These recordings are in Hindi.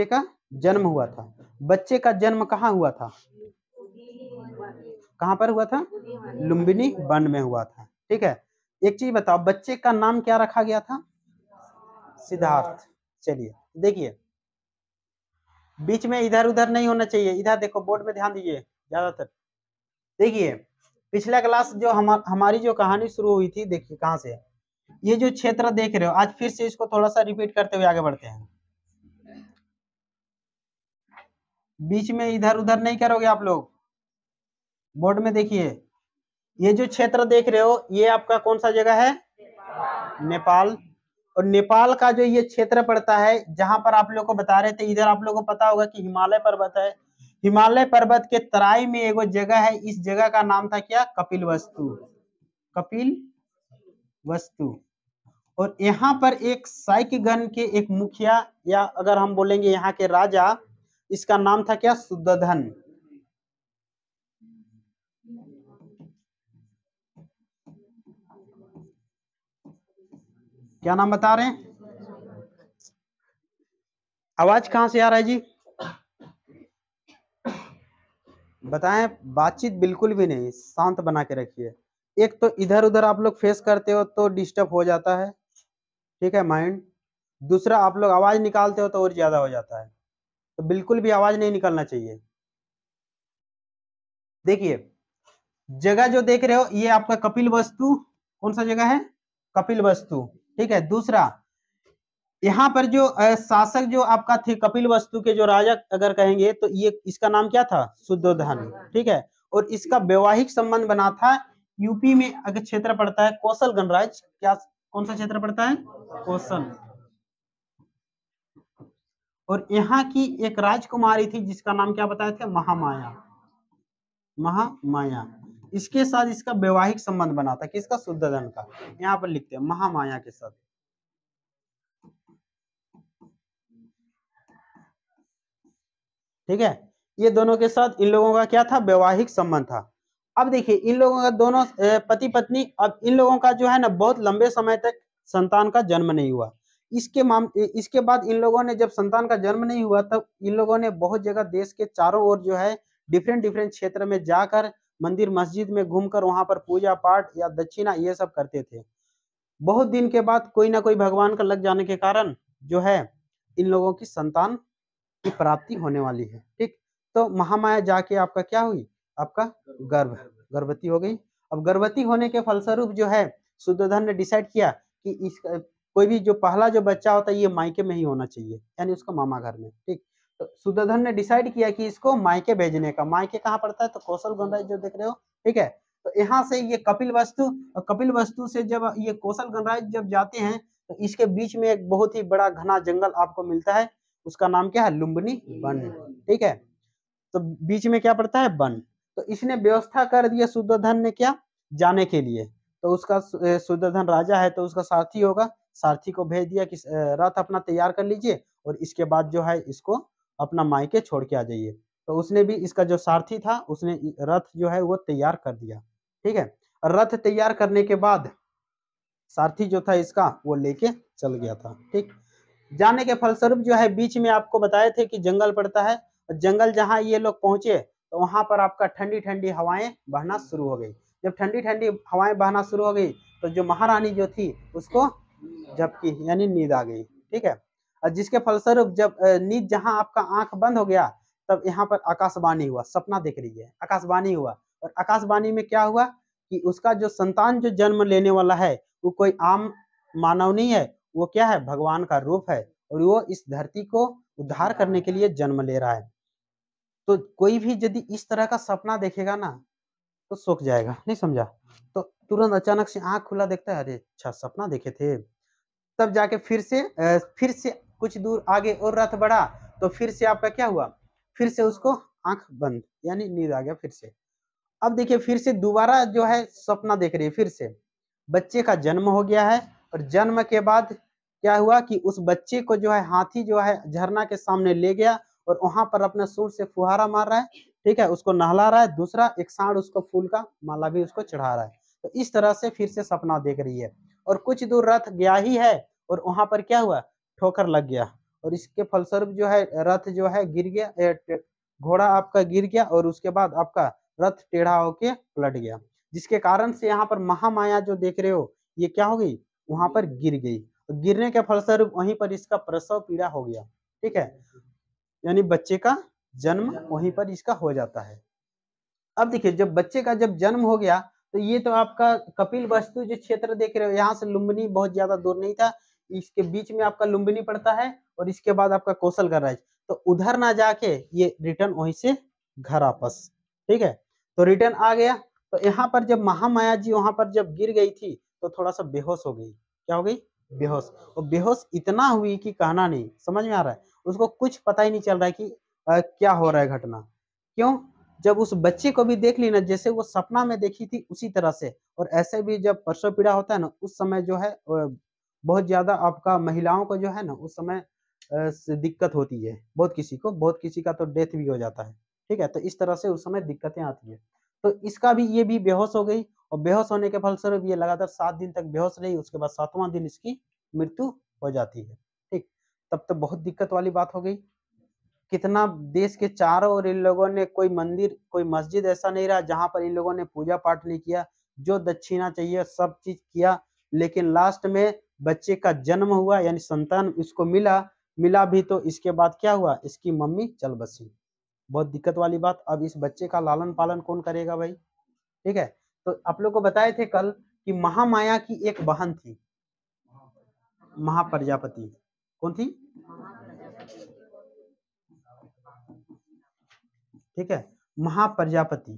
बच्चे का जन्म हुआ था बच्चे का जन्म कहाँ हुआ था कहाँ पर हुआ था लुम्बिनी वन में हुआ था ठीक है एक चीज बताओ बच्चे का नाम क्या रखा गया था सिद्धार्थ चलिए देखिए बीच में इधर उधर नहीं होना चाहिए इधर देखो बोर्ड में ध्यान दीजिए ज्यादातर देखिए पिछला क्लास जो हमा, हमारी जो कहानी शुरू हुई थी देखिए कहाँ से ये जो क्षेत्र देख रहे हो आज फिर से इसको थोड़ा सा रिपीट करते हुए आगे बढ़ते हैं बीच में इधर उधर नहीं करोगे आप लोग बोर्ड में देखिए ये जो क्षेत्र देख रहे हो ये आपका कौन सा जगह है नेपाल, और नेपाल का जो ये क्षेत्र पड़ता है जहां पर आप लोग को बता रहे थे इधर आप लोग को पता होगा कि हिमालय पर्वत है हिमालय पर्वत के तराई में एगो जगह है इस जगह का नाम था क्या कपिल वस्तु कपिल वस्तु और यहाँ पर एक साइक गण के एक मुखिया या अगर हम बोलेंगे यहाँ के राजा इसका नाम था क्या शुद्धधन क्या नाम बता रहे हैं आवाज कहां से आ रहा है जी बताएं बातचीत बिल्कुल भी नहीं शांत बना के रखिए एक तो इधर उधर आप लोग फेस करते हो तो डिस्टर्ब हो जाता है ठीक है माइंड दूसरा आप लोग आवाज निकालते हो तो और ज्यादा हो जाता है तो बिल्कुल भी आवाज नहीं निकलना चाहिए देखिए जगह जो देख रहे हो ये आपका कपिल वस्तु कौन सा जगह है कपिल वस्तु ठीक है दूसरा यहाँ पर जो शासक जो आपका थे कपिल वस्तु के जो राजा अगर कहेंगे तो ये इसका नाम क्या था शुद्धोधन ठीक है और इसका वैवाहिक संबंध बना था यूपी में अगर क्षेत्र पड़ता है कौशल गणराज क्या कौन सा क्षेत्र पड़ता है कौशल और यहाँ की एक राजकुमारी थी जिसका नाम क्या बताए थे महामाया महामाया इसके साथ इसका वैवाहिक संबंध बना था किसका शुद्धन का यहाँ पर लिखते हैं महामाया के साथ ठीक है ये दोनों के साथ इन लोगों का क्या था वैवाहिक संबंध था अब देखिए इन लोगों का दोनों पति पत्नी अब इन लोगों का जो है ना बहुत लंबे समय तक संतान का जन्म नहीं हुआ इसके माम इसके बाद इन लोगों ने जब संतान का जन्म नहीं हुआ तब इन लोगों ने बहुत जगह देश के चारों ओर जो है डिफरेंट डिफरेंट क्षेत्र में जाकर मंदिर मस्जिद में घूमकर वहां पर पूजा पाठ या दक्षिणा ये सब करते थे बहुत दिन के बाद कोई ना कोई भगवान का लग जाने के कारण जो है इन लोगों की संतान की प्राप्ति होने वाली है ठीक तो महामाया जाके आपका क्या हुई आपका गर्भ गर्भवती हो गई अब गर्भवती होने के फलस्वरूप जो है सुदोधन ने डिसाइड किया कि इस कोई भी जो पहला जो बच्चा होता है ये मायके में ही होना चाहिए यानी उसका मामा घर में ठीक तो सुदर्धन ने डिसाइड किया कि इसको मायके भेजने का मायके कहाँ पड़ता है तो कौशल गणराज जो देख रहे हो ठीक है तो यहाँ से ये कपिल वस्तु और कपिल वस्तु से जब ये कौशल गणराज जब जाते हैं तो इसके बीच में एक बहुत ही बड़ा घना जंगल आपको मिलता है उसका नाम क्या है लुम्बनी वन ठीक है तो बीच में क्या पड़ता है वन तो इसने व्यवस्था कर दिया सुदर्धन ने क्या जाने के लिए तो उसका सुदर्धन राजा है तो उसका साथी होगा सारथी को भेज दिया कि रथ अपना तैयार कर लीजिए और इसके बाद जो है इसको अपना मायके छोड़ के आ जाइए तो उसने भी इसका जो सारथी था उसने रथ जो है वो तैयार कर दिया ठीक है रथ तैयार करने के बाद सारथी जो था इसका वो लेके चल गया था ठीक जाने के फलस्वरूप जो है बीच में आपको बताए थे कि जंगल पड़ता है जंगल जहां ये लोग पहुंचे तो वहां पर आपका ठंडी ठंडी हवाएं बहना शुरू हो गई जब ठंडी ठंडी हवाएं बहना शुरू हो गई तो जो महारानी जो थी उसको झपकी यानी नींद आ गई ठीक है और जिसके फलस्वरूप जब नींद जहां आपका आंख बंद हो गया तब यहाँ पर आकाशवाणी हुआ सपना देख रही है आकाशवाणी हुआ और आकाशवाणी में क्या हुआ कि उसका जो संतान जो जन्म लेने वाला है वो कोई आम मानव नहीं है वो क्या है भगवान का रूप है और वो इस धरती को उद्धार करने के लिए जन्म ले रहा है तो कोई भी यदि इस तरह का सपना देखेगा ना तो सोख जाएगा नहीं समझा तो तुरंत अचानक से आंख खुला देखता है अरे अच्छा सपना देखे थे तब जाके फिर से फिर से कुछ दूर आगे और रथ बढ़ा तो फिर से आपका क्या हुआ फिर से उसको आंख बंद यानी नींद आ गया फिर से अब देखिए फिर से दोबारा जो है सपना देख रही है फिर से बच्चे का जन्म हो गया है और जन्म के बाद क्या हुआ कि उस बच्चे को जो है हाथी जो है झरना के सामने ले गया और वहां पर अपना सूर से फुहारा मार रहा है ठीक है उसको नहला रहा है दूसरा एक सांड उसको फूल का माला भी उसको चढ़ा रहा है तो इस तरह से फिर से सपना देख रही है और कुछ दूर रथ गया ही है और वहां पर क्या हुआ ठोकर लग गया और इसके फलस्वरूप जो है रथ जो है गिर गया घोड़ा आपका गिर गया और उसके बाद आपका रथ टेढ़ा होके पलट गया जिसके कारण से यहाँ पर महामाया जो देख रहे हो ये क्या हो गई वहां पर गिर गई गिरने के फलस्वरूप वहीं पर इसका प्रसव पीड़ा हो गया ठीक है यानी बच्चे का जन्म वहीं पर इसका हो जाता है अब देखिए जब बच्चे का जब जन्म हो गया तो ये तो आपका कपिल वस्तु जो क्षेत्र देख रहे हो यहाँ से लुम्बिनी बहुत ज्यादा दूर नहीं था इसके बीच में आपका लुम्बिनी पड़ता है और इसके बाद आपका कौशल का राज्य तो उधर ना जाके ये रिटर्न वहीं से घर वापस ठीक है तो रिटर्न आ गया तो यहाँ पर जब महामाया जी वहां पर जब गिर गई थी तो थोड़ा सा बेहोश हो गई क्या हो गई बेहोश और बेहोश इतना हुई कि कहना नहीं समझ में आ रहा है उसको कुछ पता ही नहीं चल रहा है कि आ, क्या हो रहा है घटना क्यों जब उस बच्चे को भी देख ली ना जैसे वो सपना में देखी थी उसी तरह से और ऐसे भी जब प्रसव पीड़ा होता है ना उस समय जो है बहुत ज्यादा आपका महिलाओं को जो है ना उस समय दिक्कत होती है बहुत किसी को बहुत किसी का तो डेथ भी हो जाता है ठीक है तो इस तरह से उस समय दिक्कतें आती है तो इसका भी ये भी बेहोश हो गई और बेहोश होने के फलस्वरूप ये लगातार सात दिन तक बेहोश रही उसके बाद सातवां दिन इसकी मृत्यु हो जाती है ठीक तब तो बहुत दिक्कत वाली बात हो गई कितना देश के चारों ओर इन लोगों ने कोई मंदिर कोई मस्जिद ऐसा नहीं रहा जहां पर इन लोगों ने पूजा पाठ नहीं किया जो दक्षिणा चाहिए सब चीज किया लेकिन लास्ट में बच्चे का जन्म हुआ यानी संतान इसको मिला मिला भी तो इसके बाद क्या हुआ इसकी मम्मी चल बसी बहुत दिक्कत वाली बात अब इस बच्चे का लालन पालन कौन करेगा भाई ठीक है तो आप लोग को बताए थे कल कि महामाया की एक बहन थी महाप्रजापति कौन थी ठीक है महाप्रजापति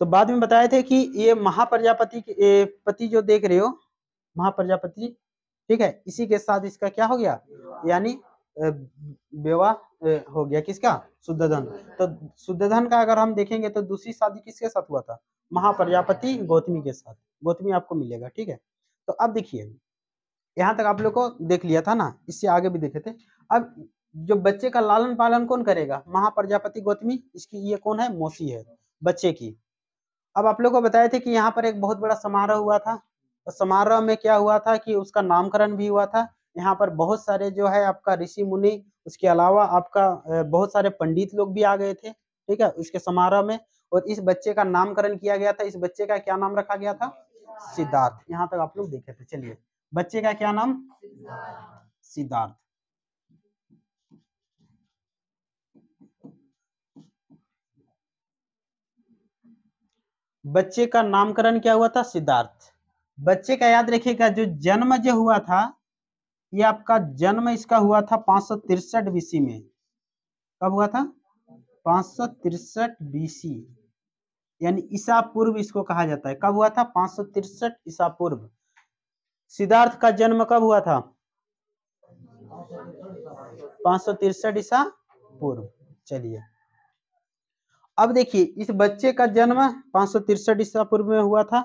तो बाद में बताए थे कि ये महाप्रजापति के पति जो देख रहे हो महाप्रजापति ठीक है इसी के साथ इसका क्या हो गया यानी विवाह हो गया किसका शुद्धन तो शुद्धन का अगर हम देखेंगे तो दूसरी शादी किसके साथ हुआ था महाप्रजापति गौतमी के साथ गौतमी आपको मिलेगा ठीक है तो अब देखिए यहाँ तक आप लोग को देख लिया था ना इससे आगे भी देखे थे अब जो बच्चे का लालन पालन कौन करेगा महाप्रजापति गौतमी इसकी ये कौन है मौसी है बच्चे की अब आप लोग को बताए थे कि यहाँ पर एक बहुत बड़ा समारोह हुआ था और तो समारोह में क्या हुआ था कि उसका नामकरण भी हुआ था यहाँ पर बहुत सारे जो है आपका ऋषि मुनि उसके अलावा आपका बहुत सारे पंडित लोग भी आ गए थे ठीक है उसके समारोह में और इस बच्चे का नामकरण किया गया था इस बच्चे का क्या नाम रखा गया था सिद्धार्थ यहाँ तक आप लोग देखे थे चलिए बच्चे का क्या नाम सिद्धार्थ बच्चे का नामकरण क्या हुआ था सिद्धार्थ बच्चे का याद रखिएगा जो जन्म जो हुआ था ये आपका जन्म इसका हुआ था पांच सौ तिरसठ बीसी में कब हुआ था पांच सौ तिरसठ बीसी यानी ईसा पूर्व इसको कहा जाता है कब हुआ था पांच सौ तिरसठ ईसा पूर्व सिद्धार्थ का जन्म कब हुआ था पांच सौ तिरसठ ईसा पूर्व चलिए अब देखिए इस बच्चे का जन्म पांच सौ तिरसठ ईसा पूर्व में हुआ था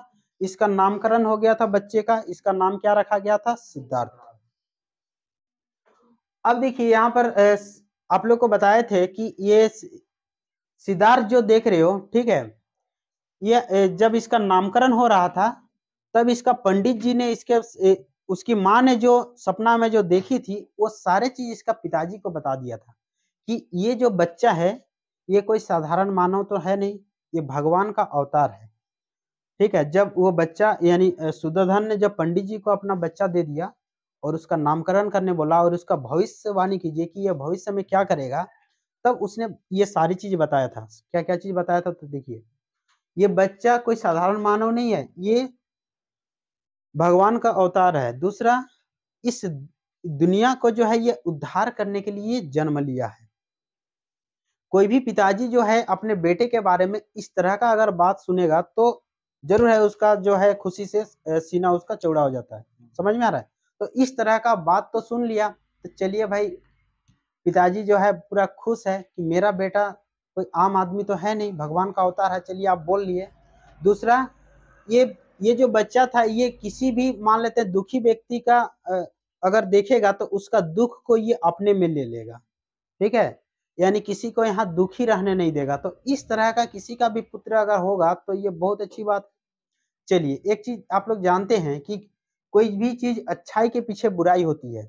इसका नामकरण हो गया था बच्चे का इसका नाम क्या रखा गया था सिद्धार्थ अब देखिए यहाँ पर आप लोग को बताए थे कि ये सिद्धार्थ जो देख रहे हो ठीक है ये जब इसका नामकरण हो रहा था तब इसका पंडित जी ने इसके उसकी माँ ने जो सपना में जो देखी थी वो सारे चीज इसका पिताजी को बता दिया था कि ये जो बच्चा है ये कोई साधारण मानव तो है नहीं ये भगवान का अवतार है ठीक है जब वो बच्चा यानी सुदर्धन ने जब पंडित जी को अपना बच्चा दे दिया और उसका नामकरण करने बोला और उसका भविष्यवाणी कीजिए कि यह भविष्य में क्या करेगा तब उसने ये सारी चीज बताया था क्या क्या चीज बताया था तो देखिए ये बच्चा कोई साधारण मानव नहीं है ये भगवान का अवतार है दूसरा इस दुनिया को जो है ये उद्धार करने के लिए जन्म लिया है कोई भी पिताजी जो है अपने बेटे के बारे में इस तरह का अगर बात सुनेगा तो जरूर है उसका जो है खुशी से सीना उसका चौड़ा हो जाता है समझ में आ रहा है तो इस तरह का बात तो सुन लिया तो चलिए भाई पिताजी जो है पूरा खुश है कि मेरा बेटा कोई आम आदमी तो है नहीं भगवान का अवतार है चलिए आप बोल लिए दूसरा ये ये जो बच्चा था ये किसी भी मान लेते हैं दुखी व्यक्ति का अगर देखेगा तो उसका दुख को ये अपने में ले लेगा ठीक है यानी किसी को यहाँ दुखी रहने नहीं देगा तो इस तरह का किसी का भी पुत्र अगर होगा तो ये बहुत अच्छी बात चलिए एक चीज आप लोग जानते हैं कि कोई भी चीज अच्छाई के पीछे बुराई होती है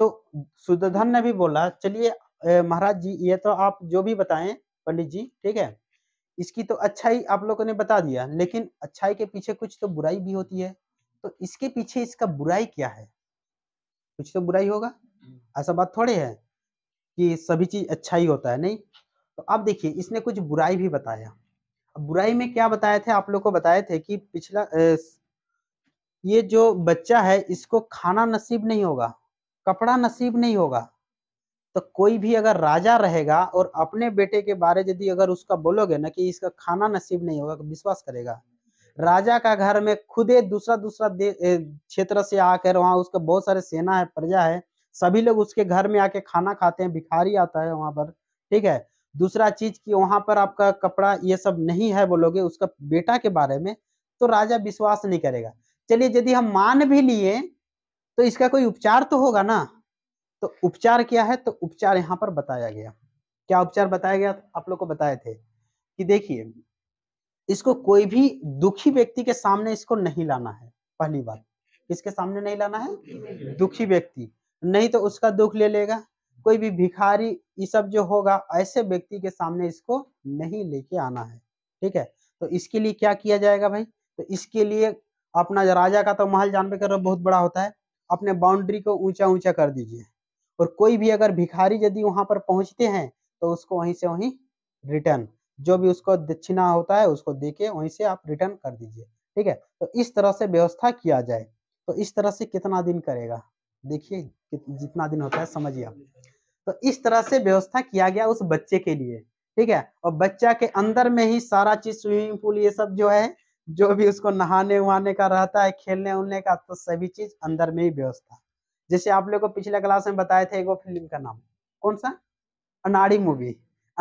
तो सुदर्धन ने भी बोला चलिए महाराज जी ये तो आप जो भी बताएं पंडित जी ठीक है इसकी तो अच्छाई आप लोगों ने बता दिया लेकिन अच्छाई के पीछे कुछ तो बुराई भी होती है तो इसके पीछे इसका बुराई क्या है कुछ तो बुराई होगा हम्म। ऐसा बात थोड़े है कि सभी चीज अच्छा ही होता है नहीं तो अब देखिए इसने कुछ बुराई भी बताया बुराई में क्या बताए थे आप लोग को बताए थे कि पिछला ये जो बच्चा है इसको खाना नसीब नहीं होगा कपड़ा नसीब नहीं होगा तो कोई भी अगर राजा रहेगा और अपने बेटे के बारे यदि अगर उसका बोलोगे ना कि इसका खाना नसीब नहीं होगा विश्वास करेगा राजा का घर में खुद दूसरा दूसरा क्षेत्र से आकर वहां उसका बहुत सारे सेना है प्रजा है सभी लोग उसके घर में आके खाना खाते हैं भिखारी आता है वहां पर ठीक है दूसरा चीज कि वहां पर आपका कपड़ा ये सब नहीं है बोलोगे उसका बेटा के बारे में तो राजा विश्वास नहीं करेगा चलिए यदि हम मान भी लिए तो इसका कोई उपचार तो होगा ना तो उपचार क्या है तो उपचार यहाँ पर बताया गया क्या उपचार बताया गया आप लोग को बताए थे कि देखिए इसको कोई भी दुखी व्यक्ति के सामने इसको नहीं लाना है पहली बात किसके सामने नहीं लाना है दुखी व्यक्ति नहीं तो उसका दुख ले लेगा कोई भी भिखारी ये सब जो होगा ऐसे व्यक्ति के सामने इसको नहीं लेके आना है ठीक है तो इसके लिए क्या किया जाएगा भाई तो इसके लिए अपना राजा का तो महल जानवे पे कर बहुत बड़ा होता है अपने बाउंड्री को ऊंचा ऊंचा कर दीजिए और कोई भी अगर भिखारी यदि वहां पर पहुंचते हैं तो उसको वहीं से वहीं रिटर्न जो भी उसको दक्षिणा होता है उसको देके वहीं से आप रिटर्न कर दीजिए ठीक है तो इस तरह से व्यवस्था किया जाए तो इस तरह से कितना दिन करेगा देखिए जितना दिन होता है समझिए तो इस तरह से व्यवस्था किया गया उस बच्चे के लिए ठीक है और बच्चा के अंदर में ही सारा चीज स्विमिंग पूल ये सब जो है जो भी उसको नहाने वहाने का रहता है खेलने उलने का तो सभी चीज अंदर में ही व्यवस्था जैसे आप लोग को पिछले क्लास में बताए थे एगो फिल्म का नाम कौन सा अनाड़ी मूवी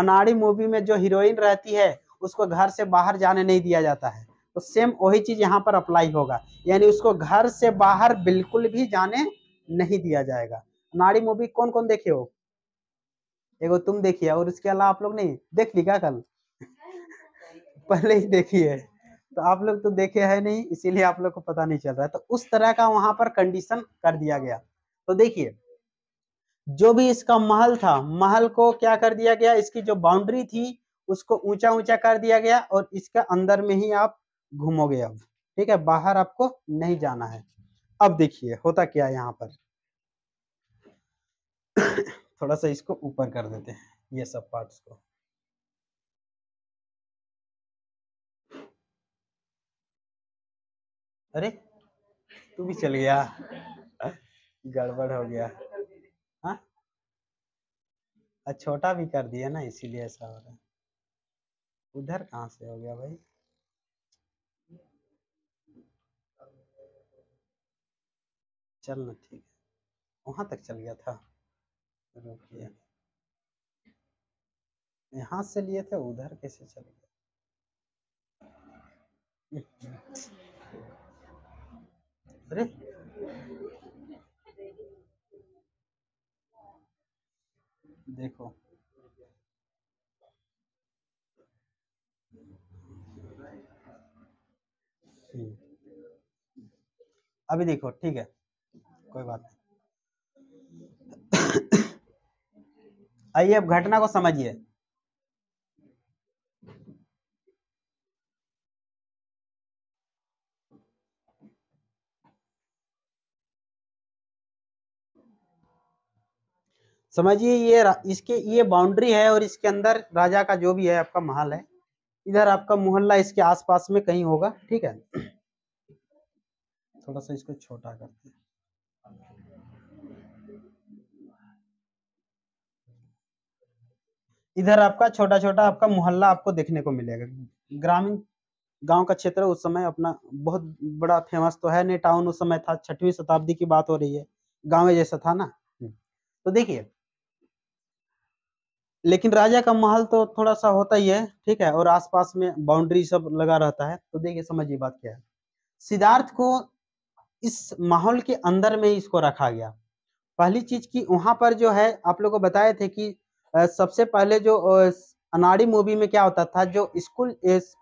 अनाड़ी मूवी में जो हीरोइन रहती है उसको घर से बाहर जाने नहीं दिया जाता है तो सेम वही चीज यहाँ पर अप्लाई होगा यानी उसको घर से बाहर बिल्कुल भी जाने नहीं दिया जाएगा नारी मूवी कौन कौन देखे हो एगो तुम देखिए और इसके अलावा आप लोग नहीं देख ली क्या कल पहले ही देखी है तो आप लोग तो देखे है नहीं इसीलिए आप लोग को पता नहीं चल रहा है तो उस तरह का वहां पर कंडीशन कर दिया गया तो देखिए जो भी इसका महल था महल को क्या कर दिया गया इसकी जो बाउंड्री थी उसको ऊंचा ऊंचा कर दिया गया और इसके अंदर में ही आप घूमोगे अब ठीक है बाहर आपको नहीं जाना है अब देखिए होता क्या है यहाँ पर थोड़ा सा इसको ऊपर कर देते हैं ये सब पार्ट्स को अरे तू भी चल गया गड़बड़ हो गया हाँ अच्छा, छोटा भी कर दिया ना इसीलिए ऐसा हो रहा है उधर कहाँ से हो गया भाई चलना ठीक है वहां तक चल गया था रुकिए से लिए थे उधर कैसे चल गया अरे देखो हम्म। अभी देखो ठीक है कोई बात नहीं आइए अब घटना को समझिए समझिए ये इसके ये बाउंड्री है और इसके अंदर राजा का जो भी है आपका महल है इधर आपका मोहल्ला इसके आसपास में कहीं होगा ठीक है थोड़ा सा इसको छोटा करते हैं इधर आपका छोटा छोटा आपका मोहल्ला आपको देखने को मिलेगा ग्रामीण गांव का क्षेत्र उस समय अपना बहुत बड़ा फेमस तो है नहीं टाउन उस समय था छठवीं शताब्दी की बात हो रही है गाँव जैसा था ना हम्म। तो देखिए लेकिन राजा का महल तो थोड़ा सा होता ही है ठीक है और आसपास में बाउंड्री सब लगा रहता है तो देखिए समझिए बात क्या है सिद्धार्थ को इस माहौल के अंदर में इसको रखा गया पहली चीज की वहां पर जो है आप लोग को बताए थे कि सबसे पहले जो अनाड़ी मूवी में क्या होता था जो स्कूल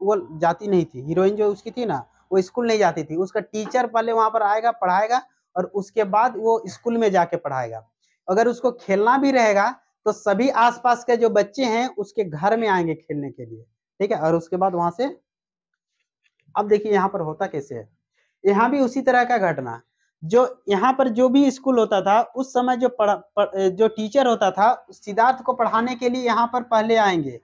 वो जाती नहीं थी हीरोइन जो उसकी थी ना वो स्कूल नहीं जाती थी उसका टीचर पहले वहां पर आएगा पढ़ाएगा और उसके बाद वो स्कूल में जाके पढ़ाएगा अगर उसको खेलना भी रहेगा तो सभी आसपास के जो बच्चे हैं उसके घर में आएंगे खेलने के लिए ठीक है और उसके बाद वहां से अब देखिए यहाँ पर होता कैसे है यहाँ भी उसी तरह का घटना जो यहाँ पर जो भी स्कूल होता था उस समय जो पढ़, पढ़, जो टीचर होता था सिद्धार्थ को पढ़ाने के लिए यहाँ पर पहले आएंगे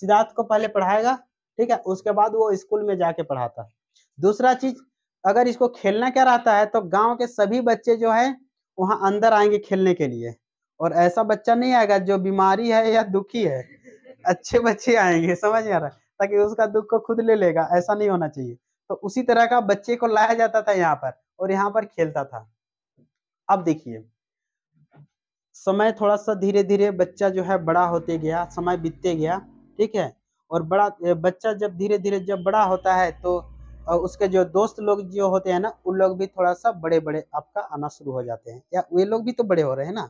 सिद्धार्थ को पहले पढ़ाएगा ठीक है उसके बाद वो स्कूल में जाके पढ़ाता दूसरा चीज अगर इसको खेलना क्या रहता है तो गांव के सभी बच्चे जो है वहाँ अंदर आएंगे खेलने के लिए और ऐसा बच्चा नहीं आएगा जो बीमारी है या दुखी है अच्छे बच्चे आएंगे समझ आ रहा है ताकि उसका दुख को खुद ले लेगा ऐसा नहीं होना चाहिए तो उसी तरह का बच्चे को लाया जाता था यहाँ पर और यहाँ पर खेलता था अब देखिए समय थोड़ा सा धीरे धीरे बच्चा जो है बड़ा होते गया समय बीतते गया ठीक है और बड़ा बच्चा जब धीरे धीरे जब बड़ा होता है तो उसके जो दोस्त लोग जो होते हैं ना उन लोग भी थोड़ा सा बड़े बड़े आपका आना शुरू हो जाते हैं या वे लोग भी तो बड़े हो रहे हैं ना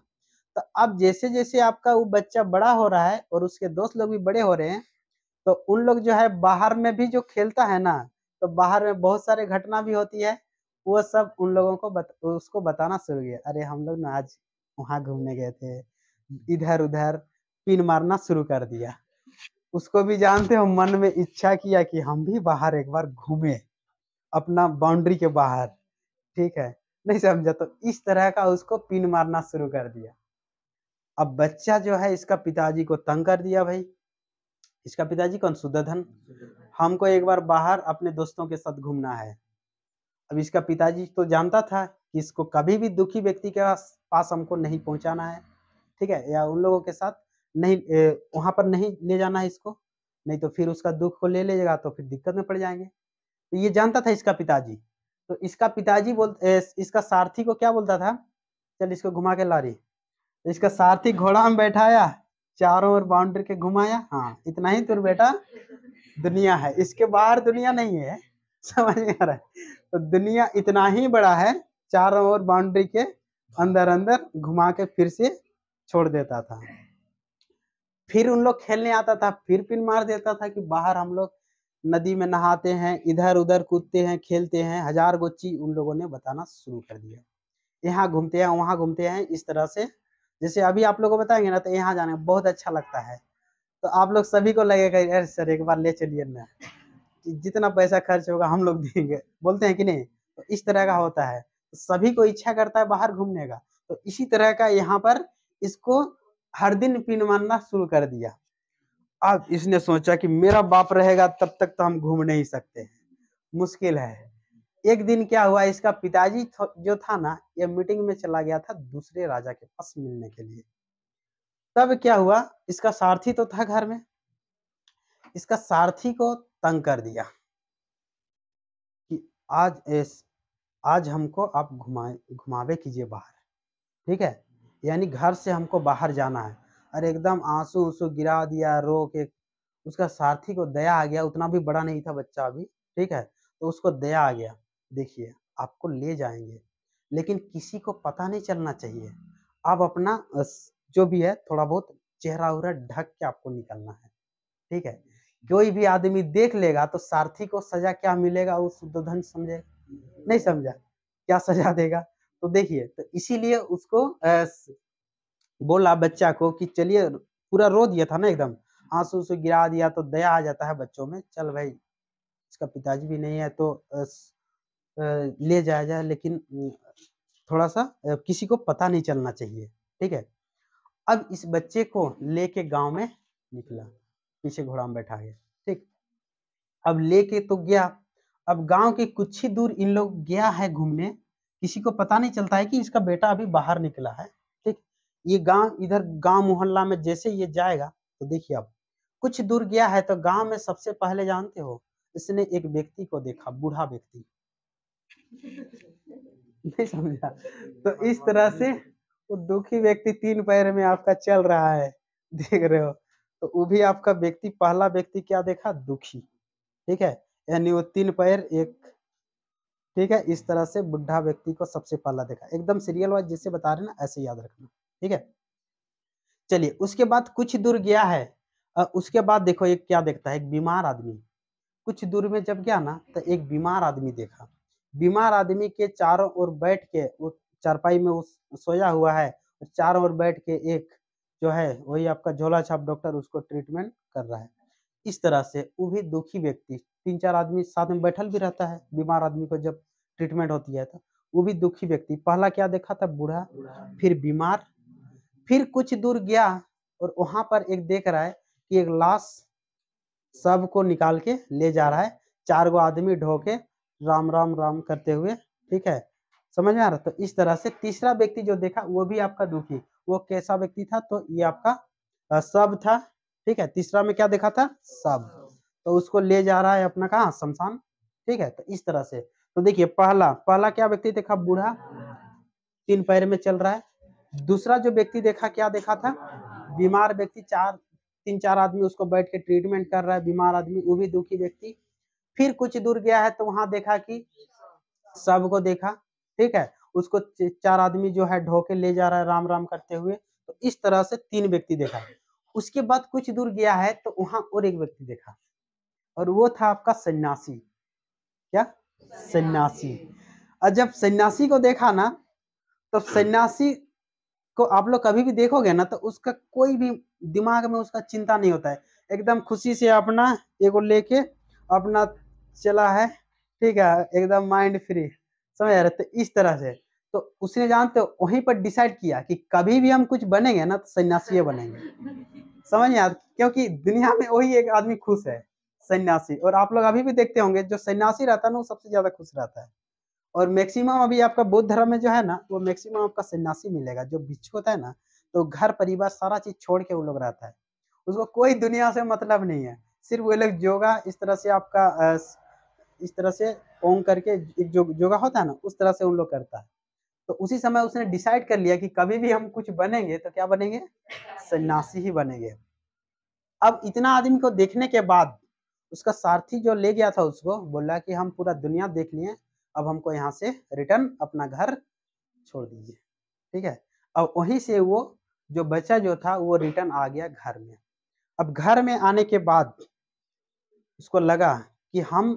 तो अब जैसे जैसे आपका वो बच्चा बड़ा हो रहा है और उसके दोस्त लोग भी बड़े हो रहे हैं तो उन लोग जो है बाहर में भी जो खेलता है ना तो बाहर में बहुत सारे घटना भी होती है वो सब उन लोगों को बत, उसको बताना शुरू किया अरे हम लोग ना आज वहाँ घूमने गए थे इधर उधर पिन मारना शुरू कर दिया उसको भी जानते हो मन में इच्छा किया कि हम भी बाहर एक बार घूमे अपना बाउंड्री के बाहर ठीक है नहीं समझा तो इस तरह का उसको पिन मारना शुरू कर दिया अब बच्चा जो है इसका पिताजी को तंग कर दिया भाई इसका पिताजी कौन सुदधन हमको एक बार बाहर अपने दोस्तों के साथ घूमना है अब इसका पिताजी तो जानता था कि इसको कभी भी दुखी व्यक्ति के पास हमको नहीं पहुंचाना है ठीक है या उन लोगों के साथ नहीं ए, वहां पर नहीं ले जाना है इसको नहीं तो फिर उसका दुख को ले लेगा तो फिर दिक्कत में पड़ जाएंगे तो ये जानता था इसका पिताजी तो इसका पिताजी बोल ए, इसका सारथी को क्या बोलता था चल इसको घुमा के ला तो इसका सारथी घोड़ा में बैठाया चारों ओर बाउंड्री के घुमाया हाँ इतना ही तुर बेटा दुनिया है इसके बाहर दुनिया नहीं है समझ में आ रहा है तो दुनिया इतना ही बड़ा है चारों ओर बाउंड्री के अंदर अंदर घुमा के फिर से छोड़ देता था फिर उन लोग खेलने आता था फिर पिन मार देता था कि बाहर हम लोग नदी में नहाते हैं इधर उधर कूदते हैं खेलते हैं हजार गोची उन लोगों ने बताना शुरू कर दिया यहाँ घूमते हैं वहां घूमते हैं इस तरह से जैसे अभी आप लोगों को बताएंगे ना तो यहाँ जाने बहुत अच्छा लगता है तो आप लोग सभी को लगेगा यार सर एक बार ले चलिए ना जितना पैसा खर्च होगा हम लोग देंगे बोलते हैं कि नहीं तो इस तरह का होता है तो सभी को इच्छा करता है बाहर घूमने का तो इसी तरह का यहाँ पर इसको हर दिन पिन मानना शुरू कर दिया अब इसने सोचा कि मेरा बाप रहेगा तब तक तो हम घूम नहीं सकते हैं मुश्किल है एक दिन क्या हुआ इसका पिताजी जो था ना ये मीटिंग में चला गया था दूसरे राजा के पास मिलने के लिए तब क्या हुआ इसका सारथी तो था घर में इसका सारथी को तंग कर दिया कि आज इस आज हमको आप घुमाए घुमावे कीजिए बाहर ठीक है यानी घर से हमको बाहर जाना है और एकदम आंसू उंसू गिरा दिया रो के उसका सारथी को दया आ गया उतना भी बड़ा नहीं था बच्चा अभी ठीक है तो उसको दया आ गया देखिए आपको ले जाएंगे लेकिन किसी को पता नहीं चलना चाहिए आप अपना जो भी है थोड़ा बहुत चेहरा उहरा ढक के आपको निकलना है ठीक है कोई भी आदमी देख लेगा तो सारथी को सजा क्या मिलेगा वो शुद्धोधन समझे नहीं समझा क्या सजा देगा तो देखिए तो इसीलिए उसको बोला बच्चा को कि चलिए पूरा रो दिया था ना एकदम आंसू से गिरा दिया तो दया आ जाता है बच्चों में चल भाई इसका पिताजी भी नहीं है तो ले जाया जाए लेकिन थोड़ा सा किसी को पता नहीं चलना चाहिए ठीक है अब इस बच्चे को लेके गांव में निकला पीछे घोड़ा में बैठा गया ठीक अब लेके तो गया अब गांव के कुछ ही दूर इन लोग गया है घूमने किसी को पता नहीं चलता है कि इसका बेटा अभी बाहर निकला है ठीक ये गांव इधर गांव मोहल्ला में जैसे ये जाएगा तो देखिए अब कुछ दूर गया है तो गांव में सबसे पहले जानते हो इसने एक व्यक्ति को देखा बूढ़ा व्यक्ति नहीं समझा तो इस तरह से वो दुखी व्यक्ति तीन पैर में आपका चल रहा है देख रहे हो तो वो भी आपका व्यक्ति पहला व्यक्ति क्या देखा दुखी ठीक है यानी वो तीन पैर एक ठीक है इस तरह से बुढ़ा व्यक्ति को सबसे पहला देखा एकदम सीरियल वाइज जिसे बता रहे ना ऐसे याद रखना ठीक है चलिए उसके बाद कुछ दूर गया है उसके बाद देखो एक क्या देखता है एक बीमार आदमी कुछ दूर में जब गया ना तो एक बीमार आदमी देखा बीमार आदमी के चारों ओर बैठ के वो चारपाई में उस सोया हुआ है और चारों ओर बैठ के एक जो है वही आपका झोला छाप डॉक्टर उसको ट्रीटमेंट कर रहा है इस तरह से वो भी दुखी व्यक्ति तीन चार आदमी साथ में बैठल भी रहता है बीमार आदमी को जब ट्रीटमेंट होती है तो वो भी दुखी व्यक्ति पहला क्या देखा था बूढ़ा फिर बीमार फिर कुछ दूर गया और वहां पर एक देख रहा है कि एक लाश सब को निकाल के ले जा रहा है चार गो आदमी ढोके राम राम राम करते हुए ठीक है समझ में आ रहा तो इस तरह से तीसरा व्यक्ति जो देखा वो भी आपका दुखी वो कैसा व्यक्ति था तो ये आपका सब था ठीक है तीसरा में क्या देखा था सब तो उसको ले जा रहा है अपना कहा शमशान ठीक है तो इस तरह से तो देखिए पहला पहला क्या व्यक्ति देखा बूढ़ा तीन पैर में चल रहा है दूसरा जो व्यक्ति देखा क्या देखा था बीमार व्यक्ति चार तीन चार आदमी उसको बैठ के ट्रीटमेंट कर रहा है बीमार आदमी वो भी दुखी व्यक्ति फिर कुछ दूर गया है तो वहां देखा कि सबको देखा ठीक है उसको चार आदमी जो है ढोके ले जा रहा है राम राम करते हुए तो इस तरह से तीन व्यक्ति देखा उसके बाद कुछ दूर गया है तो वहां और एक व्यक्ति देखा और वो था आपका सन्यासी क्या सन्यासी और जब सन्यासी को देखा ना तो सन्यासी को आप लोग कभी भी देखोगे ना तो उसका कोई भी दिमाग में उसका चिंता नहीं होता है एकदम खुशी से अपना एगो लेके अपना चला है ठीक है एकदम माइंड फ्री समझ आ रहे तो इस तरह से तो उसने जानते हो वहीं पर डिसाइड किया कि कभी भी हम कुछ बनेंगे ना तो सन्यासी बनेंगे समझ में क्योंकि दुनिया में वही एक आदमी खुश है सन्यासी और आप लोग अभी भी देखते होंगे जो सन्यासी रहता है ना वो सबसे ज्यादा खुश रहता है और मैक्सिमम अभी आपका बौद्ध धर्म में जो है ना वो मैक्सिमम आपका सन्यासी मिलेगा जो भिक्षु होता है ना तो घर परिवार सारा चीज छोड़ के वो लोग रहता है उसको कोई दुनिया से मतलब नहीं है सिर्फ वो लोग योगा इस तरह से आपका इस तरह से ओम करके एक जो योगा होता है ना उस तरह से उन लोग करता है तो उसी समय उसने डिसाइड कर लिया कि कभी भी हम कुछ बनेंगे तो क्या बनेंगे सन्यासी ही बनेंगे अब इतना आदमी को देखने के बाद उसका सारथी जो ले गया था उसको बोला कि हम पूरा दुनिया देख लिए अब हमको यहाँ से रिटर्न अपना घर छोड़ दीजिए ठीक है अब वहीं से वो जो बच्चा जो था वो रिटर्न आ गया घर में अब घर में आने के बाद उसको लगा कि हम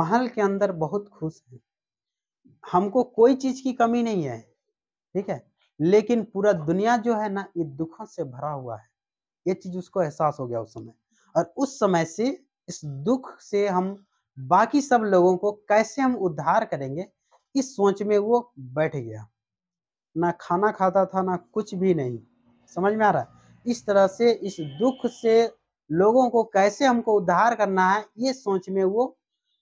महल के अंदर बहुत खुश हैं हमको कोई चीज की कमी नहीं है ठीक है लेकिन पूरा दुनिया जो है ना ये दुखों से भरा हुआ है ये चीज उसको एहसास हो गया उस समय और उस समय से इस दुख से हम बाकी सब लोगों को कैसे हम उद्धार करेंगे इस सोच में वो बैठ गया ना खाना खाता था ना कुछ भी नहीं समझ में आ रहा है इस तरह से इस दुख से लोगों को कैसे हमको उद्धार करना है ये सोच में वो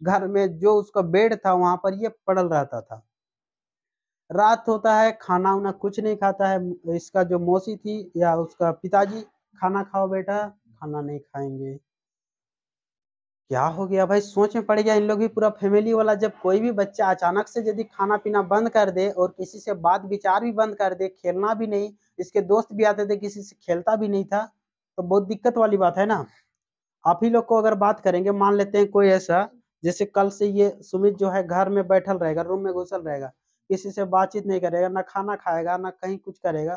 घर में जो उसका बेड था वहां पर ये पड़ल रहता था रात होता है खाना उना कुछ नहीं खाता है इसका जो मौसी थी या उसका पिताजी खाना खाओ बेटा खाना नहीं खाएंगे क्या हो गया भाई सोच में पड़ गया इन लोग भी पूरा फैमिली वाला जब कोई भी बच्चा अचानक से यदि खाना पीना बंद कर दे और किसी से बात विचार भी बंद कर दे खेलना भी नहीं इसके दोस्त भी आते थे किसी से खेलता भी नहीं था तो बहुत दिक्कत वाली बात है ना आप ही लोग को अगर बात करेंगे मान लेते हैं कोई ऐसा जैसे कल से ये सुमित जो है घर में बैठल रहेगा रूम में घुसल रहेगा किसी से बातचीत नहीं करेगा ना खाना खाएगा ना कहीं कुछ करेगा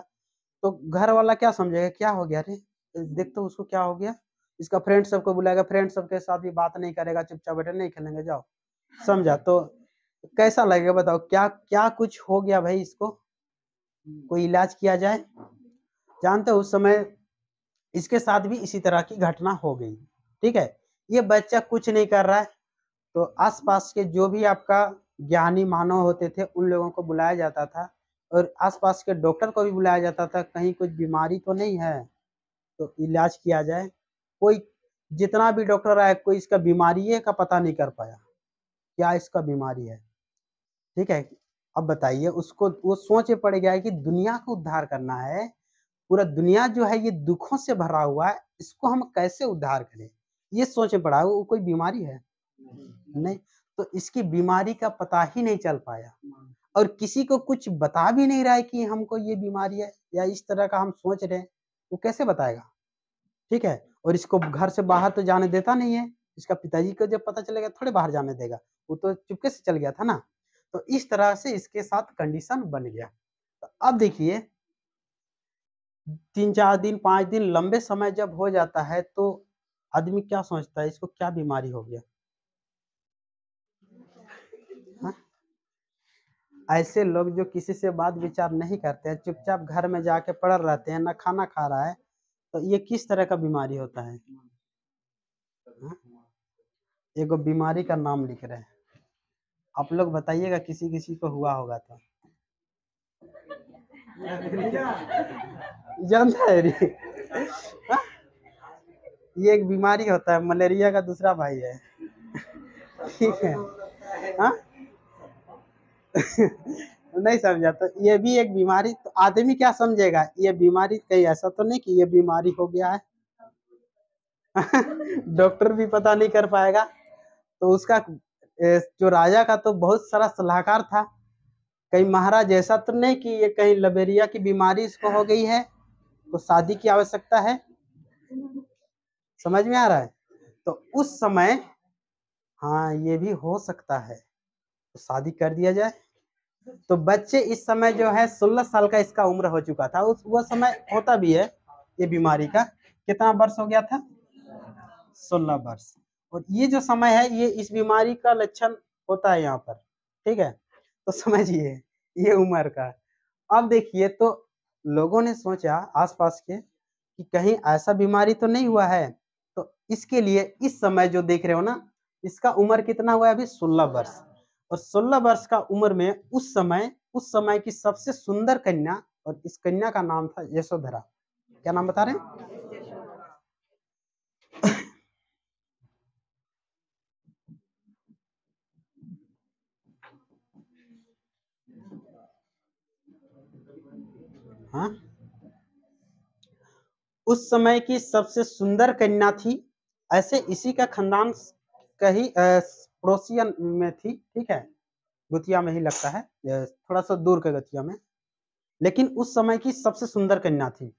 तो घर वाला क्या समझेगा क्या हो गया अरे देखते तो उसको क्या हो गया इसका फ्रेंड सबको बुलाएगा फ्रेंड सबके साथ भी बात नहीं करेगा चुपचाप बैठे नहीं खेलेंगे जाओ समझा तो कैसा लगेगा बताओ क्या क्या कुछ हो गया भाई इसको कोई इलाज किया जाए जानते हो उस समय इसके साथ भी इसी तरह की घटना हो गई ठीक है ये बच्चा कुछ नहीं कर रहा है तो आसपास के जो भी आपका ज्ञानी मानव होते थे उन लोगों को बुलाया जाता था और आसपास के डॉक्टर को भी बुलाया जाता था कहीं कुछ बीमारी तो नहीं है तो इलाज किया जाए कोई जितना भी डॉक्टर आया कोई इसका बीमारी का पता नहीं कर पाया क्या इसका बीमारी है ठीक है अब बताइए उसको वो सोच पड़ गया है कि दुनिया को उद्धार करना है पूरा दुनिया जो है ये दुखों से भरा हुआ है इसको हम कैसे उद्धार करें ये सोच पड़ा वो कोई बीमारी है नहीं तो इसकी बीमारी का पता ही नहीं चल पाया और किसी को कुछ बता भी नहीं रहा है कि हमको ये बीमारी है या इस तरह का हम सोच रहे हैं वो कैसे बताएगा ठीक है और इसको घर से बाहर तो जाने देता नहीं है इसका पिताजी को जब पता चलेगा थोड़े बाहर जाने देगा वो तो चुपके से चल गया था ना तो इस तरह से इसके साथ कंडीशन बन गया तो अब देखिए तीन चार दिन पांच दिन लंबे समय जब हो जाता है तो आदमी क्या सोचता है इसको क्या बीमारी हो गया ऐसे लोग जो किसी से बात विचार नहीं करते हैं चुपचाप घर में जाके पड़ रहते हैं ना खाना खा रहा है तो ये किस तरह का बीमारी होता है हाँ? एगो बीमारी का नाम लिख रहे हैं आप लोग बताइएगा किसी किसी को हुआ होगा तो जानता है हाँ? ये एक बीमारी होता है मलेरिया का दूसरा भाई है ठीक है हाँ नहीं समझा तो ये भी एक बीमारी तो आदमी क्या समझेगा ये बीमारी कहीं ऐसा तो नहीं कि ये बीमारी हो गया है डॉक्टर भी पता नहीं कर पाएगा तो उसका जो राजा का तो बहुत सारा सलाहकार था कहीं महाराज ऐसा तो नहीं कि ये कहीं लबेरिया की बीमारी इसको हो गई है तो शादी की आवश्यकता है समझ में आ रहा है तो उस समय हाँ ये भी हो सकता है तो शादी कर दिया जाए तो बच्चे इस समय जो है सोलह साल का इसका उम्र हो चुका था उस वह समय होता भी है ये बीमारी का कितना वर्ष हो गया था सोलह वर्ष और ये जो समय है ये इस बीमारी का लक्षण होता है यहाँ पर ठीक है तो समझिए ये उम्र का अब देखिए तो लोगों ने सोचा आसपास के कि कहीं ऐसा बीमारी तो नहीं हुआ है तो इसके लिए इस समय जो देख रहे हो ना इसका उम्र कितना हुआ है अभी सोलह वर्ष और 16 वर्ष का उम्र में उस समय उस समय की सबसे सुंदर कन्या और इस कन्या का नाम था यशोधरा क्या नाम बता रहे हैं हाँ उस समय की सबसे सुंदर कन्या थी ऐसे इसी का खानदान कही प्रोसियन में थी ठीक है गुतिया में ही लगता है थोड़ा सा दूर के गुतिया में लेकिन उस समय की सबसे सुंदर कन्या थी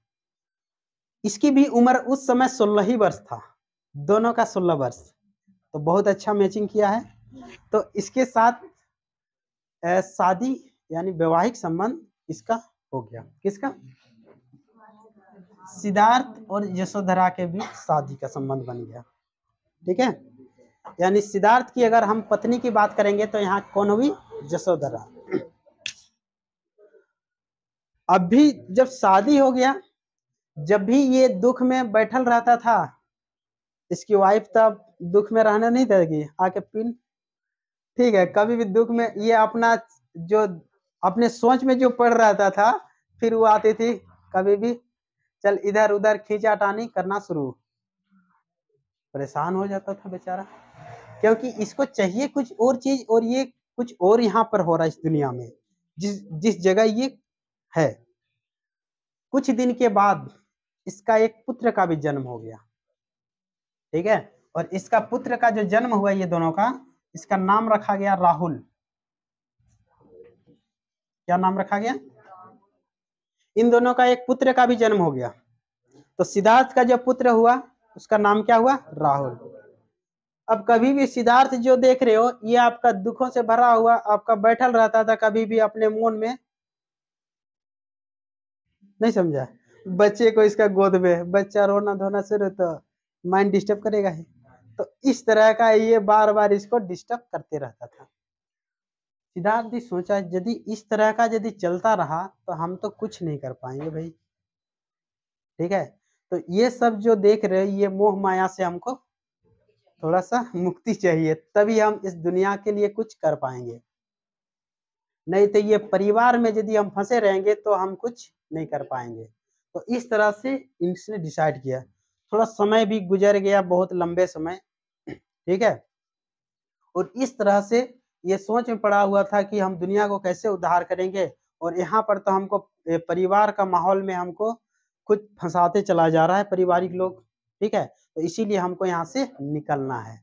इसकी भी उम्र उस समय सोलह ही वर्ष था दोनों का सोलह वर्ष तो बहुत अच्छा मैचिंग किया है तो इसके साथ शादी यानी वैवाहिक संबंध इसका हो गया किसका सिद्धार्थ और यशोधरा के बीच शादी का संबंध बन गया ठीक है यानी सिद्धार्थ की अगर हम पत्नी की बात करेंगे तो यहाँ कौन हुई जसोधरा अब भी जब शादी हो गया जब भी ये दुख में बैठल रहता था इसकी वाइफ तब दुख में रहने नहीं देगी आके पिन ठीक है कभी भी दुख में ये अपना जो अपने सोच में जो पड़ रहता था फिर वो आती थी कभी भी चल इधर उधर खींचा टानी करना शुरू परेशान हो जाता था बेचारा क्योंकि इसको चाहिए कुछ और चीज और ये कुछ और यहाँ पर हो रहा है इस दुनिया में जिस जिस जगह ये है कुछ दिन के बाद इसका एक पुत्र का भी जन्म हो गया ठीक है और इसका पुत्र का जो जन्म हुआ ये दोनों का इसका नाम रखा गया राहुल क्या नाम रखा गया इन दोनों का एक पुत्र का भी जन्म हो गया तो सिद्धार्थ का जो पुत्र हुआ उसका नाम क्या हुआ राहुल अब कभी भी सिद्धार्थ जो देख रहे हो ये आपका दुखों से भरा हुआ आपका बैठल रहता था कभी भी अपने मन में नहीं समझा बच्चे को इसका गोद में बच्चा रोना धोना शुरू तो माइंड डिस्टर्ब करेगा ही तो इस तरह का ये बार बार इसको डिस्टर्ब करते रहता था सिद्धार्थ जी सोचा यदि इस तरह का यदि चलता रहा तो हम तो कुछ नहीं कर पाएंगे भाई ठीक है तो ये सब जो देख रहे ये मोह माया से हमको थोड़ा सा मुक्ति चाहिए तभी हम इस दुनिया के लिए कुछ कर पाएंगे नहीं तो ये परिवार में यदि हम फंसे रहेंगे तो हम कुछ नहीं कर पाएंगे तो इस तरह से इसने डिसाइड किया थोड़ा समय भी गुजर गया बहुत लंबे समय ठीक है और इस तरह से ये सोच में पड़ा हुआ था कि हम दुनिया को कैसे उद्धार करेंगे और यहाँ पर तो हमको परिवार का माहौल में हमको कुछ फंसाते चला जा रहा है पारिवारिक लोग ठीक है तो इसीलिए हमको यहाँ से निकलना है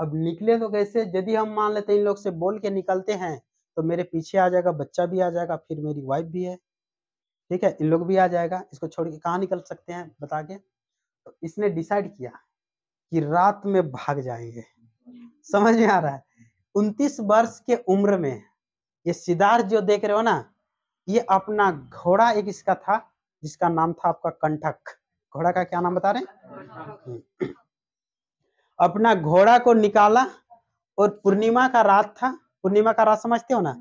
अब निकले तो कैसे यदि हम मान लेते हैं इन लोग से बोल के निकलते हैं तो मेरे पीछे आ जाएगा बच्चा भी आ जाएगा फिर मेरी वाइफ भी है ठीक है इन लोग भी आ जाएगा इसको छोड़ के कहाँ निकल सकते हैं बता के तो इसने डिसाइड किया कि रात में भाग जाएंगे समझ में आ रहा है उनतीस वर्ष के उम्र में ये सिदार जो देख रहे हो ना ये अपना घोड़ा एक इसका था जिसका नाम था आपका कंठक घोड़ा का क्या नाम बता रहे हम्म। अपना घोड़ा को निकाला और पूर्णिमा का रात था पूर्णिमा का रात समझते हो ना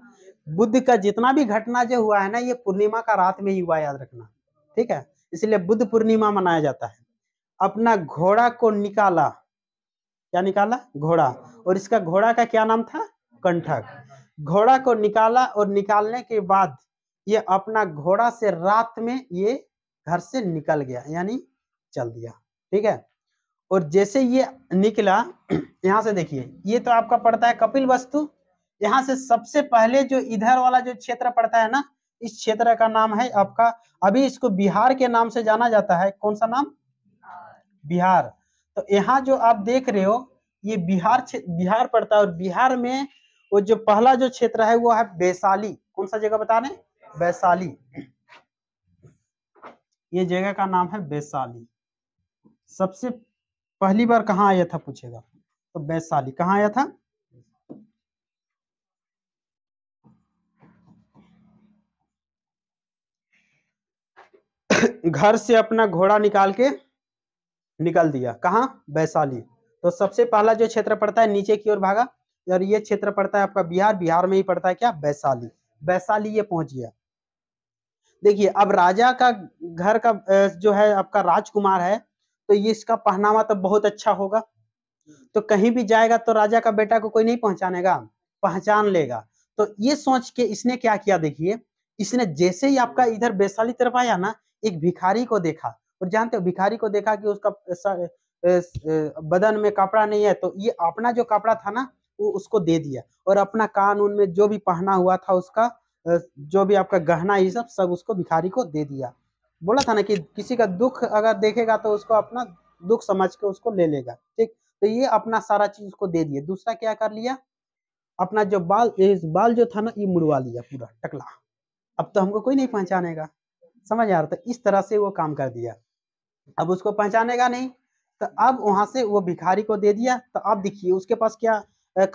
बुद्ध का जितना भी घटना जो हुआ है ना ये पूर्णिमा का रात में ही हुआ याद रखना ठीक है इसलिए बुद्ध पूर्णिमा मनाया जाता है अपना घोड़ा को निकाला क्या निकाला घोड़ा और इसका घोड़ा का क्या नाम था कंठक घोड़ा को निकाला और निकालने के बाद ये अपना घोड़ा से रात में ये घर से निकल गया यानी चल दिया ठीक है और जैसे ये निकला यहां से देखिए ये तो आपका पड़ता है कपिल वस्तु यहाँ से सबसे पहले जो इधर वाला जो क्षेत्र पड़ता है ना इस क्षेत्र का नाम है आपका अभी इसको बिहार के नाम से जाना जाता है कौन सा नाम बिहार तो यहाँ जो आप देख रहे हो ये बिहार बिहार पड़ता है और बिहार में वो जो पहला जो क्षेत्र है वो है वैशाली कौन सा जगह बता रहे वैशाली ये जगह का नाम है वैशाली सबसे पहली बार कहाँ आया था पूछेगा तो वैशाली कहाँ आया था घर से अपना घोड़ा निकाल के निकल दिया कहा वैशाली तो सबसे पहला जो क्षेत्र पड़ता है नीचे की ओर भागा और ये क्षेत्र पड़ता है आपका बिहार बिहार में ही पड़ता है क्या वैशाली वैशाली ये पहुंच गया देखिए अब राजा का घर का जो है आपका राजकुमार है तो ये इसका पहनावा तो बहुत अच्छा होगा तो कहीं भी जाएगा तो राजा का बेटा को कोई नहीं पहचानेगा पहचान लेगा तो ये सोच के इसने क्या किया देखिए इसने जैसे ही आपका इधर वैशाली तरफ आया ना एक भिखारी को देखा और जानते हो भिखारी को देखा कि उसका बदन में कपड़ा नहीं है तो ये अपना जो कपड़ा था ना वो उसको दे दिया और अपना कान उनमें जो भी पहना हुआ था उसका जो भी आपका गहना ये सब सब उसको भिखारी को दे दिया बोला था ना कि किसी का दुख अगर देखेगा तो उसको अपना दुख समझ के उसको ले लेगा ठीक तो ये अपना सारा चीज उसको दे दिए दूसरा क्या कर लिया अपना जो बाल इस बाल जो था ना ये मुड़वा लिया पूरा टकला अब तो हमको कोई नहीं पहचानेगा समझ आ रहा था इस तरह से वो काम कर दिया अब उसको पहचानेगा नहीं तो अब वहां से वो भिखारी को दे दिया तो अब देखिए उसके पास क्या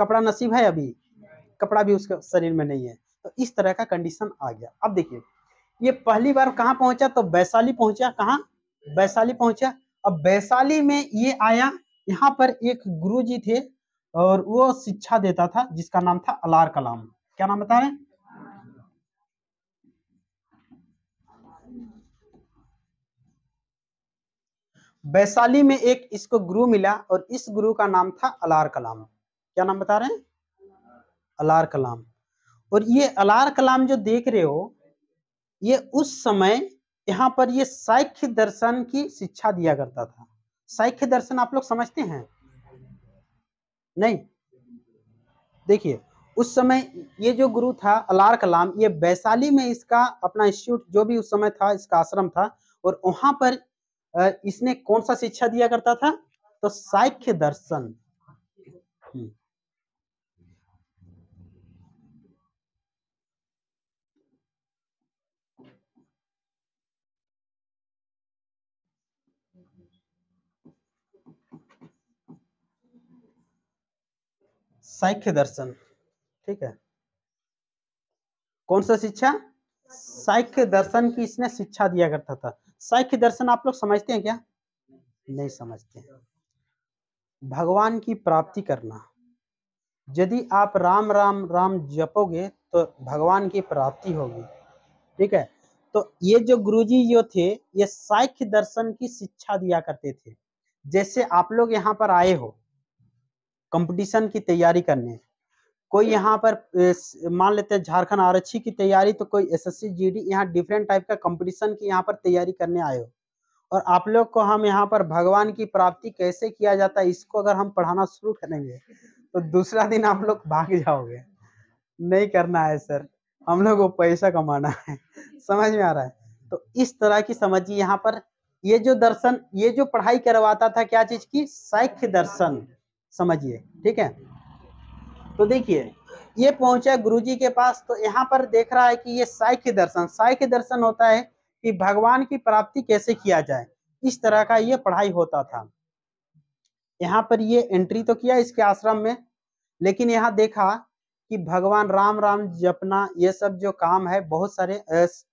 कपड़ा नसीब है अभी कपड़ा भी उसके शरीर में नहीं है तो इस तरह का कंडीशन आ गया अब देखिए ये पहली बार कहाँ पहुंचा तो वैशाली पहुंचा कहाँ वैशाली पहुंचा अब वैशाली में ये आया यहाँ पर एक गुरु जी थे और वो शिक्षा देता था जिसका नाम था अलार कलाम क्या नाम बता रहे वैशाली में एक इसको गुरु मिला और इस गुरु का नाम था अलार कलाम क्या नाम बता रहे हैं अलार कलाम और ये अलार कलाम जो देख रहे हो ये उस समय यहाँ पर ये साख्य दर्शन की शिक्षा दिया करता था साख्य दर्शन आप लोग समझते हैं नहीं देखिए उस समय ये जो गुरु था अलार कलाम ये वैशाली में इसका अपना इंस्टीट्यूट जो भी उस समय था इसका आश्रम था और वहां पर इसने कौन सा शिक्षा दिया करता था तो साख्य दर्शन साख्य दर्शन ठीक है कौन सा शिक्षा साख्य दर्शन की इसने शिक्षा दिया करता था साख्य दर्शन आप लोग समझते हैं क्या नहीं समझते भगवान की प्राप्ति करना यदि आप राम राम राम जपोगे तो भगवान की प्राप्ति होगी ठीक है तो ये जो गुरुजी जो थे ये साख्य दर्शन की शिक्षा दिया करते थे जैसे आप लोग यहाँ पर आए हो कंपटीशन की तैयारी करने कोई यहाँ पर मान लेते हैं झारखंड आरक्षी की तैयारी तो कोई एसएससी जीडी यहाँ डिफरेंट टाइप का कंपटीशन की यहाँ पर तैयारी करने आए हो और आप लोग को हम यहाँ पर भगवान की प्राप्ति कैसे किया जाता है इसको अगर हम पढ़ाना शुरू करेंगे तो दूसरा दिन आप लोग भाग जाओगे नहीं करना है सर हम लोग को पैसा कमाना है समझ में आ रहा है तो इस तरह की समझिए यहाँ पर ये जो दर्शन ये जो पढ़ाई करवाता था क्या चीज की साख्य दर्शन समझिए ठीक है तो देखिए ये पहुंचा गुरुजी के पास तो यहाँ पर देख रहा है कि ये साइख्य दर्शन साइख्य दर्शन होता है कि भगवान की प्राप्ति कैसे किया जाए इस तरह का ये पढ़ाई होता था यहाँ पर ये एंट्री तो किया इसके आश्रम में लेकिन यहाँ देखा कि भगवान राम राम जपना ये सब जो काम है बहुत सारे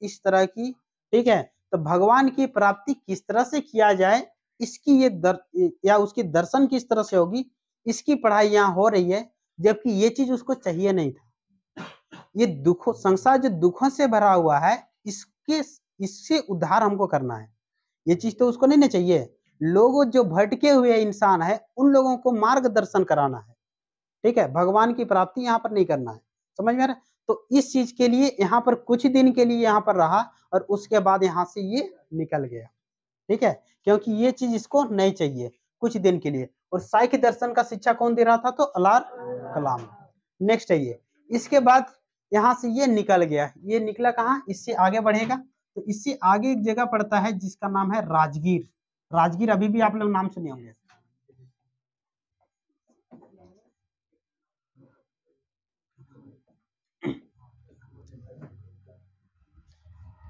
इस तरह की ठीक है तो भगवान की प्राप्ति किस तरह से किया जाए इसकी ये दर या उसकी दर्शन किस तरह से होगी इसकी पढ़ाई यहाँ हो रही है जबकि ये चीज उसको चाहिए नहीं था ये दुखों संसार जो दुखों से भरा हुआ है इसके इससे उद्धार हमको करना है ये चीज तो उसको नहीं ना चाहिए लोग जो भटके हुए इंसान है उन लोगों को मार्गदर्शन कराना है ठीक है भगवान की प्राप्ति यहाँ पर नहीं करना है समझ में आ रहा तो इस चीज के लिए यहाँ पर कुछ दिन के लिए यहाँ पर रहा और उसके बाद यहाँ से ये निकल गया ठीक है क्योंकि ये चीज इसको नहीं चाहिए कुछ दिन के लिए और साइक दर्शन का शिक्षा कौन दे रहा था तो अलार कलाम नेक्स्ट है ये इसके बाद यहाँ से ये निकल गया ये निकला कहा इससे आगे बढ़ेगा तो इससे आगे एक जगह पड़ता है जिसका नाम है राजगीर राजगीर अभी भी आप लोग नाम सुने होंगे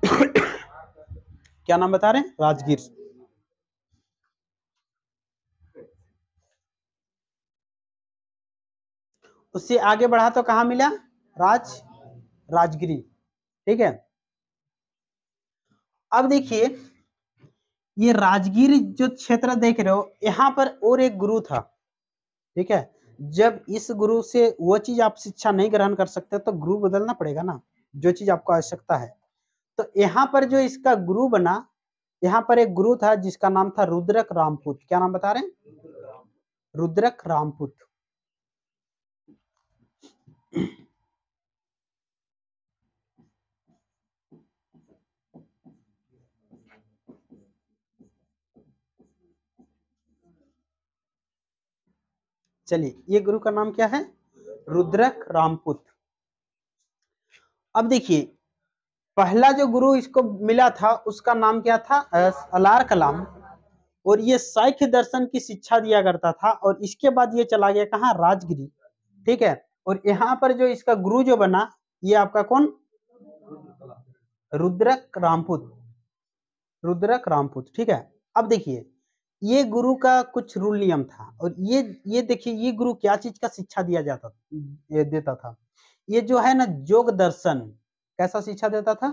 क्या नाम बता रहे हैं राजगीर उससे आगे बढ़ा तो कहा मिला राज राजगिरी ठीक है अब देखिए ये राजगिरी जो क्षेत्र देख रहे हो यहां पर और एक गुरु था ठीक है जब इस गुरु से वो चीज आप शिक्षा नहीं ग्रहण कर सकते तो गुरु बदलना पड़ेगा ना जो चीज आपको आवश्यकता है तो यहाँ पर जो इसका गुरु बना यहाँ पर एक गुरु था जिसका नाम था रुद्रक रामपुत क्या नाम बता रहे हैं रुद्रक रामपुत चलिए ये गुरु का नाम क्या है रुद्रक रामपुत अब देखिए पहला जो गुरु इसको मिला था उसका नाम क्या था अलार कलाम और ये साइख दर्शन की शिक्षा दिया करता था और इसके बाद ये चला गया कहा राजगिरी ठीक है और यहाँ पर जो इसका गुरु जो बना ये आपका कौन रुद्रक रामपुत रुद्रक रामपुत ठीक है अब देखिए ये गुरु का कुछ रूल नियम था और ये ये देखिए ये गुरु क्या चीज का शिक्षा दिया जाता देता था ये जो है ना जोग दर्शन कैसा शिक्षा देता था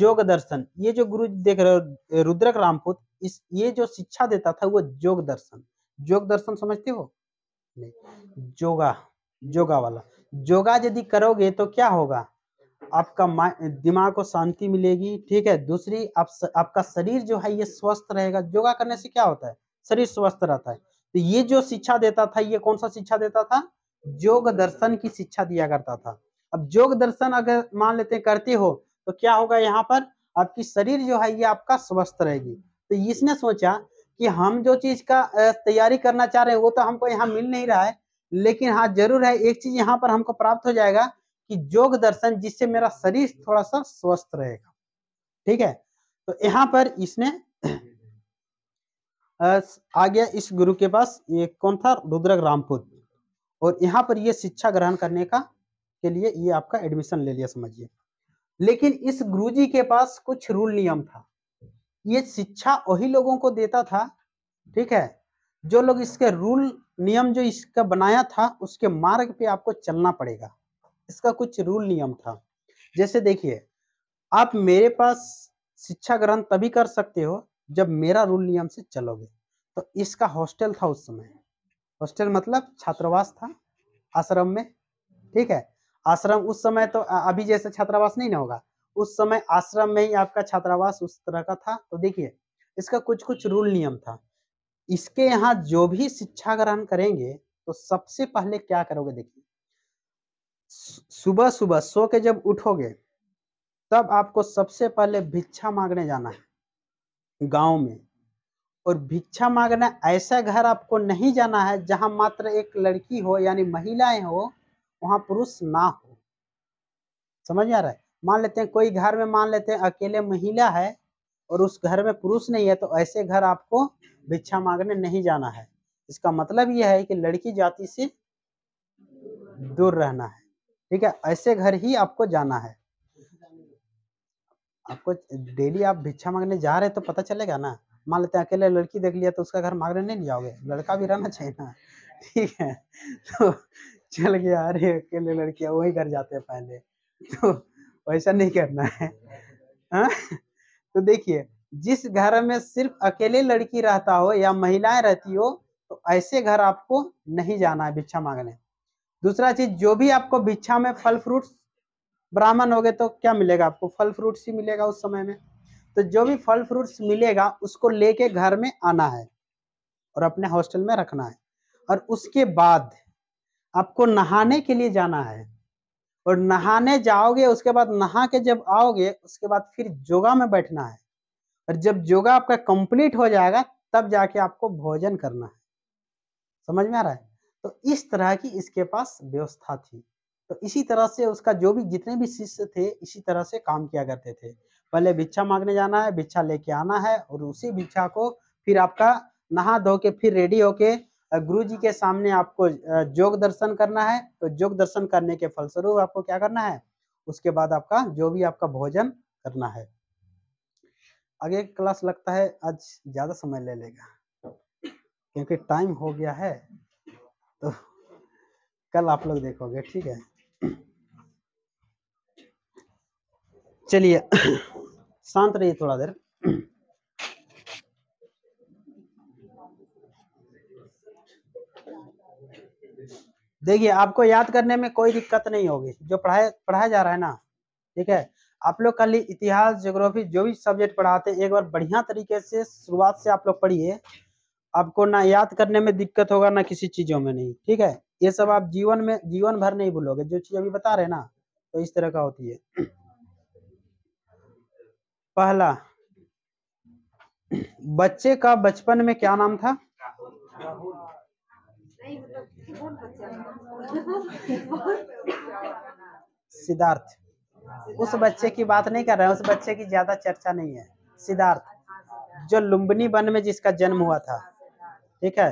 जोग दर्शन ये जो गुरु देख रहे रुद्रक रामपुत इस ये जो शिक्षा देता था वो जोग दर्शन जोग दर्शन समझते हो नहीं जोगा योगा वाला योगा यदि करोगे तो क्या होगा आपका दिमाग को शांति मिलेगी ठीक है दूसरी आप, आपका शरीर जो है ये स्वस्थ रहेगा योगा करने से क्या होता है शरीर स्वस्थ रहता है तो ये जो शिक्षा देता था ये कौन सा शिक्षा देता था योग दर्शन की शिक्षा दिया करता था अब योग दर्शन अगर मान लेते करते हो तो क्या होगा यहाँ पर आपकी शरीर जो है ये आपका स्वस्थ रहेगी तो इसने सोचा कि हम जो चीज का तैयारी करना चाह रहे हैं वो तो हमको यहाँ मिल नहीं रहा है लेकिन हाँ जरूर है एक चीज यहाँ पर हमको प्राप्त हो जाएगा कि योग दर्शन जिससे मेरा शरीर थोड़ा सा स्वस्थ रहेगा ठीक है तो यहाँ पर इसने आ गया इस गुरु के पास ये कौन था रुद्रक रामपुत और यहाँ पर ये शिक्षा ग्रहण करने का के लिए ये आपका एडमिशन ले लिया समझिए लेकिन इस गुरुजी के पास कुछ रूल नियम था ये शिक्षा वही लोगों को देता था ठीक है जो लोग इसके रूल नियम जो इसका बनाया था उसके मार्ग पे आपको चलना पड़ेगा इसका कुछ रूल नियम था जैसे देखिए आप मेरे पास शिक्षा ग्रहण तभी कर सकते हो जब मेरा रूल नियम से चलोगे तो इसका हॉस्टल था उस समय हॉस्टल मतलब छात्रावास था आश्रम में ठीक है आश्रम उस समय तो अभी जैसे छात्रावास नहीं ना होगा उस समय आश्रम में ही आपका छात्रावास उस तरह का था तो देखिए इसका कुछ कुछ रूल नियम था इसके यहाँ जो भी शिक्षा ग्रहण करेंगे तो सबसे पहले क्या करोगे देखिए सुबह सुबह सो के जब उठोगे तब आपको सबसे पहले भिक्षा मांगने जाना है गांव में और भिक्षा मांगना ऐसा घर आपको नहीं जाना है जहां मात्र एक लड़की हो यानी महिलाएं हो वहां पुरुष ना हो समझ आ रहा है मान लेते हैं कोई घर में मान लेते हैं अकेले महिला है और उस घर में पुरुष नहीं है तो ऐसे घर आपको भिक्षा मांगने नहीं जाना है इसका मतलब यह है कि लड़की जाति से दूर रहना है ठीक है ऐसे घर ही आपको जाना है आपको डेली आप भिक्षा मांगने जा रहे तो पता चलेगा ना मान लेते हैं अकेले लड़की देख लिया तो उसका घर मांगने नहीं जाओगे लड़का भी रहना चाहिए ना ठीक है तो चल गया अरे अकेले लड़कियां वही घर जाते हैं पहले तो वैसा नहीं करना है हाँ तो देखिए जिस घर में सिर्फ अकेले लड़की रहता हो या महिलाएं रहती हो तो ऐसे घर आपको नहीं जाना है भिक्षा मांगने दूसरा चीज जो भी आपको भिक्षा में फल फ्रूट ब्राह्मण हो गए तो क्या मिलेगा आपको फल फ्रूट्स ही मिलेगा उस समय में तो जो भी फल फ्रूट्स मिलेगा उसको लेके घर में आना है और अपने हॉस्टल में रखना है और उसके बाद आपको नहाने के लिए जाना है और नहाने जाओगे उसके बाद नहा के जब आओगे उसके बाद फिर योगा में बैठना है और जब योगा आपका कंप्लीट हो जाएगा तब जाके आपको भोजन करना है समझ में आ रहा है तो इस तरह की इसके पास व्यवस्था थी तो इसी तरह से उसका जो भी जितने भी शिष्य थे इसी तरह से काम किया करते थे पहले भिक्षा मांगने जाना है भिक्षा लेके आना है और उसी भिक्षा को फिर आपका नहा धो के फिर रेडी होके गुरु जी के सामने आपको जोग दर्शन करना है तो जोग दर्शन करने के फलस्वरूप आपको क्या करना है उसके बाद आपका जो भी आपका भोजन करना है आगे क्लास लगता है आज ज्यादा समय ले लेगा क्योंकि टाइम हो गया है तो कल आप लोग देखोगे ठीक है चलिए शांत रहिए थोड़ा देर देखिए आपको याद करने में कोई दिक्कत नहीं होगी जो पढ़ाया पढ़ाया जा रहा है ना ठीक है आप लोग कल इतिहास जोग्राफी जो भी सब्जेक्ट पढ़ाते हैं एक बार बढ़िया तरीके से शुरुआत से आप लोग पढ़िए आपको ना याद करने में दिक्कत होगा ना किसी चीज़ों में नहीं ठीक है ये सब आप जीवन में जीवन भर नहीं भूलोगे जो चीज़ अभी बता रहे ना तो इस तरह का होती है पहला बच्चे का बचपन में क्या नाम था सिद्धार्थ उस बच्चे की बात नहीं कर रहे हैं उस बच्चे की ज्यादा चर्चा नहीं है सिद्धार्थ जो लुम्बनी वन में जिसका जन्म हुआ था ठीक है